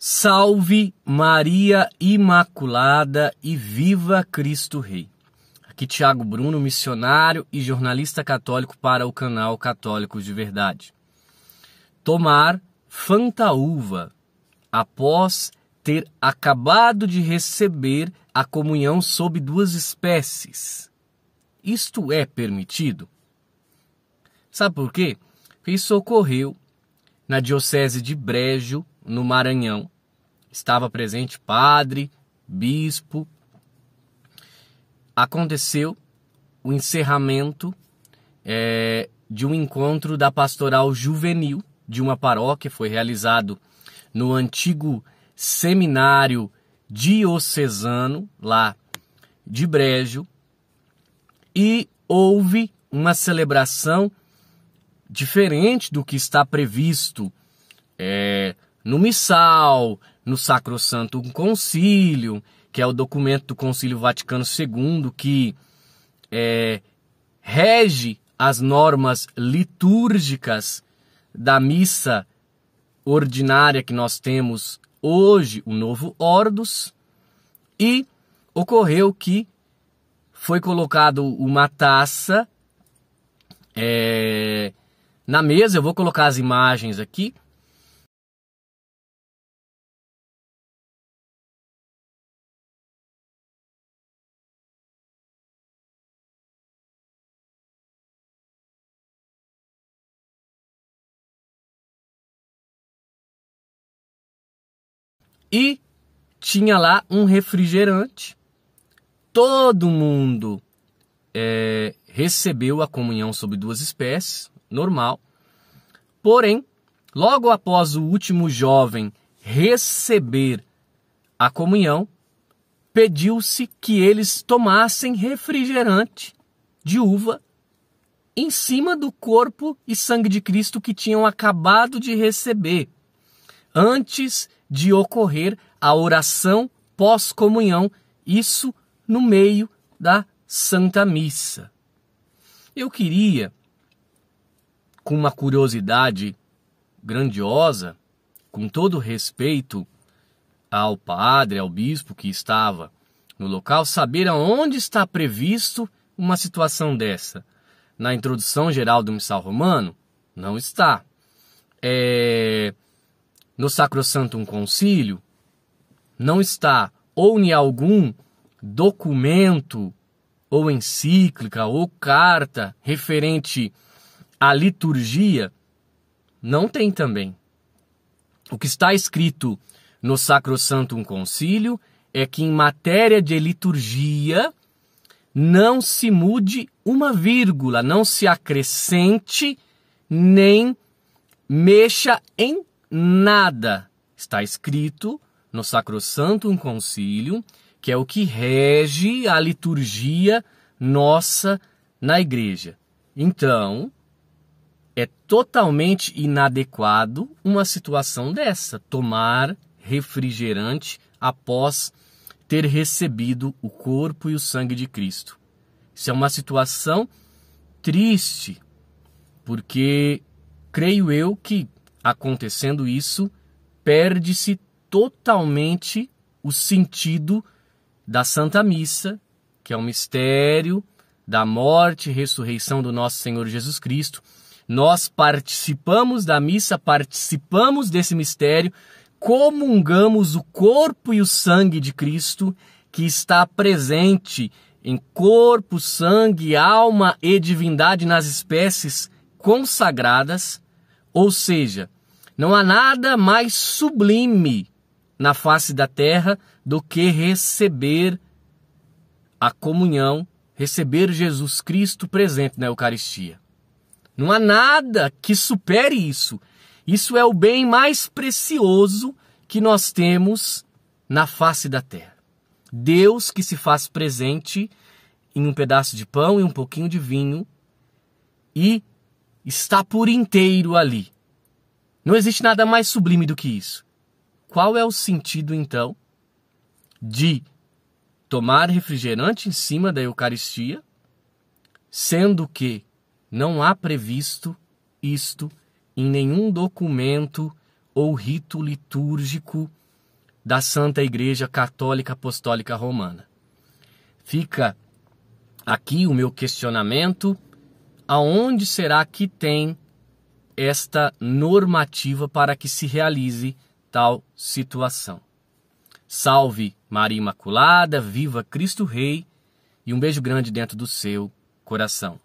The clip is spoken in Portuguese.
Salve Maria Imaculada e viva Cristo Rei. Aqui Tiago Bruno, missionário e jornalista católico para o canal Católicos de Verdade. Tomar fantaúva após ter acabado de receber a comunhão sob duas espécies. Isto é permitido? Sabe por quê? isso ocorreu na diocese de Brejo, no Maranhão. Estava presente padre, bispo. Aconteceu o encerramento é, de um encontro da pastoral juvenil de uma paróquia, foi realizado no antigo seminário diocesano, lá de Brejo, e houve uma celebração diferente do que está previsto. É, no Missal, no Sacrosanto Concílio, que é o documento do Concílio Vaticano II que é, rege as normas litúrgicas da missa ordinária que nós temos hoje, o novo Ordos, e ocorreu que foi colocado uma taça é, na mesa. Eu vou colocar as imagens aqui E tinha lá um refrigerante. Todo mundo é, recebeu a comunhão sobre duas espécies, normal. Porém, logo após o último jovem receber a comunhão, pediu-se que eles tomassem refrigerante de uva em cima do corpo e sangue de Cristo que tinham acabado de receber, antes de ocorrer a oração pós-comunhão, isso no meio da Santa Missa. Eu queria, com uma curiosidade grandiosa, com todo respeito ao padre, ao bispo que estava no local, saber aonde está previsto uma situação dessa. Na introdução geral do Missal Romano, não está. É, no Sacrosantum Concílio, não está ou em algum documento ou encíclica ou carta referente à liturgia, não tem também. O que está escrito no Sacrosantum Concílio é que em matéria de liturgia não se mude uma vírgula, não se acrescente nem mexa em nada. Está escrito no Sacrosanto Concílio, que é o que rege a liturgia nossa na igreja. Então, é totalmente inadequado uma situação dessa, tomar refrigerante após ter recebido o corpo e o sangue de Cristo. Isso é uma situação triste, porque creio eu que Acontecendo isso, perde-se totalmente o sentido da Santa Missa, que é o mistério da morte e ressurreição do nosso Senhor Jesus Cristo. Nós participamos da missa, participamos desse mistério, comungamos o corpo e o sangue de Cristo que está presente em corpo, sangue, alma e divindade nas espécies consagradas ou seja, não há nada mais sublime na face da terra do que receber a comunhão, receber Jesus Cristo presente na Eucaristia. Não há nada que supere isso. Isso é o bem mais precioso que nós temos na face da terra. Deus que se faz presente em um pedaço de pão e um pouquinho de vinho e está por inteiro ali. Não existe nada mais sublime do que isso. Qual é o sentido, então, de tomar refrigerante em cima da Eucaristia, sendo que não há previsto isto em nenhum documento ou rito litúrgico da Santa Igreja Católica Apostólica Romana. Fica aqui o meu questionamento aonde será que tem esta normativa para que se realize tal situação. Salve Maria Imaculada, viva Cristo Rei e um beijo grande dentro do seu coração.